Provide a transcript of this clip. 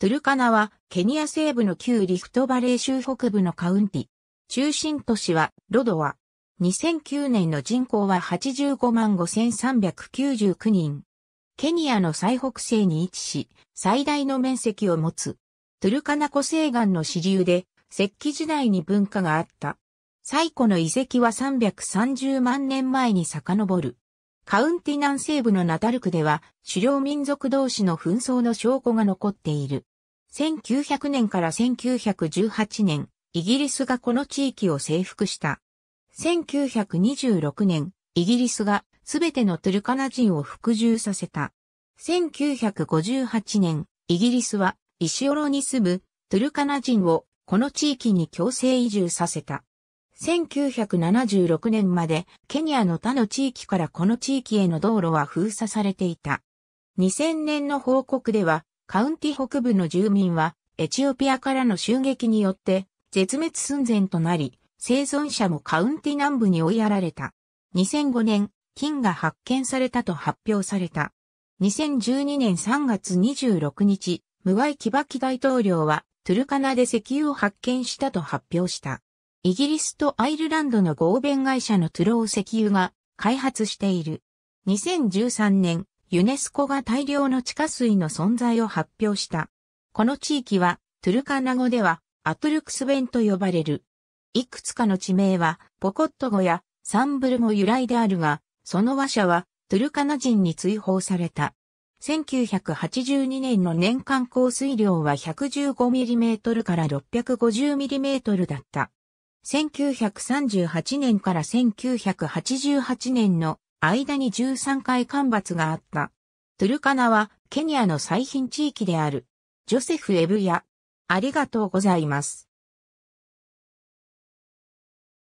トゥルカナは、ケニア西部の旧リフトバレー州北部のカウンティ。中心都市は、ロドワ。2009年の人口は85万5399人。ケニアの最北西に位置し、最大の面積を持つ。トゥルカナ湖西岸の支流で、石器時代に文化があった。最古の遺跡は330万年前に遡る。カウンティ南西部のナタルクでは、狩猟民族同士の紛争の証拠が残っている。1900年から1918年、イギリスがこの地域を征服した。1926年、イギリスがすべてのトゥルカナ人を服従させた。1958年、イギリスは石オロに住むトゥルカナ人をこの地域に強制移住させた。1976年までケニアの他の地域からこの地域への道路は封鎖されていた。2000年の報告ではカウンティ北部の住民は、エチオピアからの襲撃によって、絶滅寸前となり、生存者もカウンティ南部に追いやられた。2005年、金が発見されたと発表された。2012年3月26日、ムガイ・キバキ大統領は、トゥルカナで石油を発見したと発表した。イギリスとアイルランドの合弁会社のトゥロー石油が開発している。2013年、ユネスコが大量の地下水の存在を発表した。この地域は、トゥルカナ語では、アトゥルクスンと呼ばれる。いくつかの地名は、ポコット語やサンブル語由来であるが、その話者は、トゥルカナ人に追放された。1982年の年間降水量は 115mm から 650mm だった。1938年から1988年の間に13回干ばつがあった。トゥルカナはケニアの最貧地域である。ジョセフ・エブヤ。ありがとうございます。